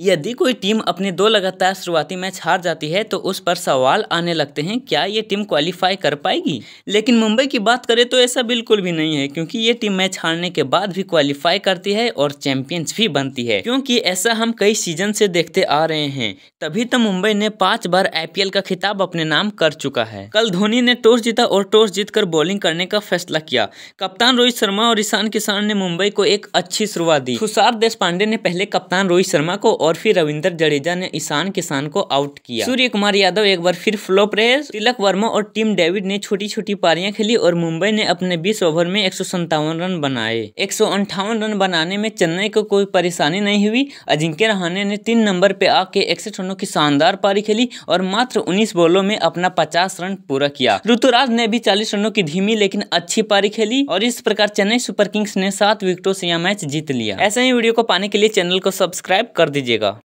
यदि कोई टीम अपने दो लगातार शुरुआती मैच हार जाती है तो उस पर सवाल आने लगते हैं क्या ये टीम क्वालिफाई कर पाएगी लेकिन मुंबई की बात करें तो ऐसा बिल्कुल भी नहीं है क्योंकि ये टीम मैच हारने के बाद भी क्वालिफाई करती है और चैंपियंस भी बनती है क्योंकि ऐसा हम कई सीजन से देखते आ रहे हैं तभी तो मुंबई ने पांच बार आई का खिताब अपने नाम कर चुका है कल धोनी ने टॉस जीता और टॉस जीत बॉलिंग करने का फैसला किया कप्तान रोहित शर्मा और ईशान किसान ने मुंबई को एक अच्छी शुरुआत दी तुषार देश ने पहले कप्तान रोहित शर्मा को और फिर रविंदर जडेजा ने ईशान किसान को आउट किया सूर्य कुमार यादव एक बार फिर फ्लॉप रहे तिलक वर्मा और टीम डेविड ने छोटी छोटी पारियां खेली और मुंबई ने अपने बीस ओवर में एक रन बनाए एक रन बनाने में चेन्नई को कोई परेशानी नहीं हुई अजिंक्य रहाने ने तीन नंबर पे आके इकसठ रनों की शानदार पारी खेली और मात्र उन्नीस बॉलों में अपना पचास रन पूरा किया ऋतुराज ने भी चालीस रनों की धीमी लेकिन अच्छी पारी खेली और इस प्रकार चेन्नई सुपर किंग्स ने सात विकेटों से यह मैच जीत लिया ऐसे ही वीडियो को पाने के लिए चैनल को सब्सक्राइब कर दीजिए 문제가